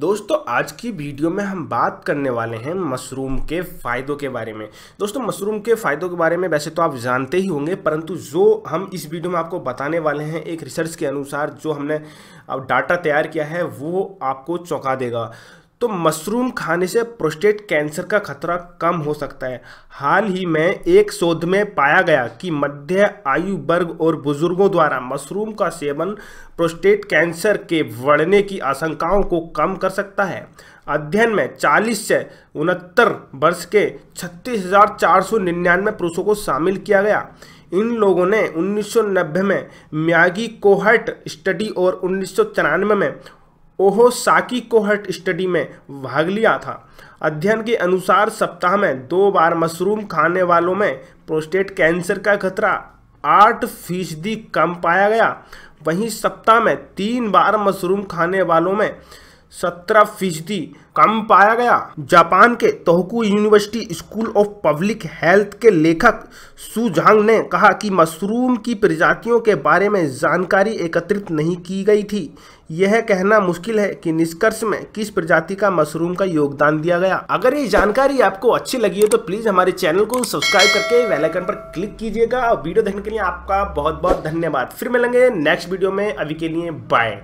दोस्तों आज की वीडियो में हम बात करने वाले हैं मशरूम के फ़ायदों के बारे में दोस्तों मशरूम के फ़ायदों के बारे में वैसे तो आप जानते ही होंगे परंतु जो हम इस वीडियो में आपको बताने वाले हैं एक रिसर्च के अनुसार जो हमने अब डाटा तैयार किया है वो आपको चौंका देगा तो मशरूम खाने से प्रोस्टेट कैंसर का खतरा कम हो सकता है हाल ही में एक शोध में पाया गया कि मध्य आयु वर्ग और बुजुर्गों द्वारा मशरूम का सेवन प्रोस्टेट कैंसर के बढ़ने की आशंकाओं को कम कर सकता है अध्ययन में 40 से उनहत्तर वर्ष के छत्तीस पुरुषों को शामिल किया गया इन लोगों ने 1990 में म्यागी कोहट स्टडी और उन्नीस में ओहोसाकी कोहट स्टडी में भाग लिया था अध्ययन के अनुसार सप्ताह में दो बार मशरूम खाने वालों में प्रोस्टेट कैंसर का खतरा आठ फीसदी कम पाया गया वहीं सप्ताह में तीन बार मशरूम खाने वालों में सत्रह फीसदी कम पाया गया जापान के Tohoku university school of public health के लेखक सुझांग ने कहा कि मशरूम की प्रजातियों के बारे में जानकारी एकत्रित नहीं की गई थी यह कहना मुश्किल है कि निष्कर्ष में किस प्रजाति का मशरूम का योगदान दिया गया अगर ये जानकारी आपको अच्छी लगी हो तो प्लीज़ हमारे चैनल को सब्सक्राइब करके वेलाइकन पर क्लिक कीजिएगा और वीडियो देखने के लिए आपका बहुत बहुत धन्यवाद फिर मिलेंगे नेक्स्ट वीडियो में अभी के लिए बाय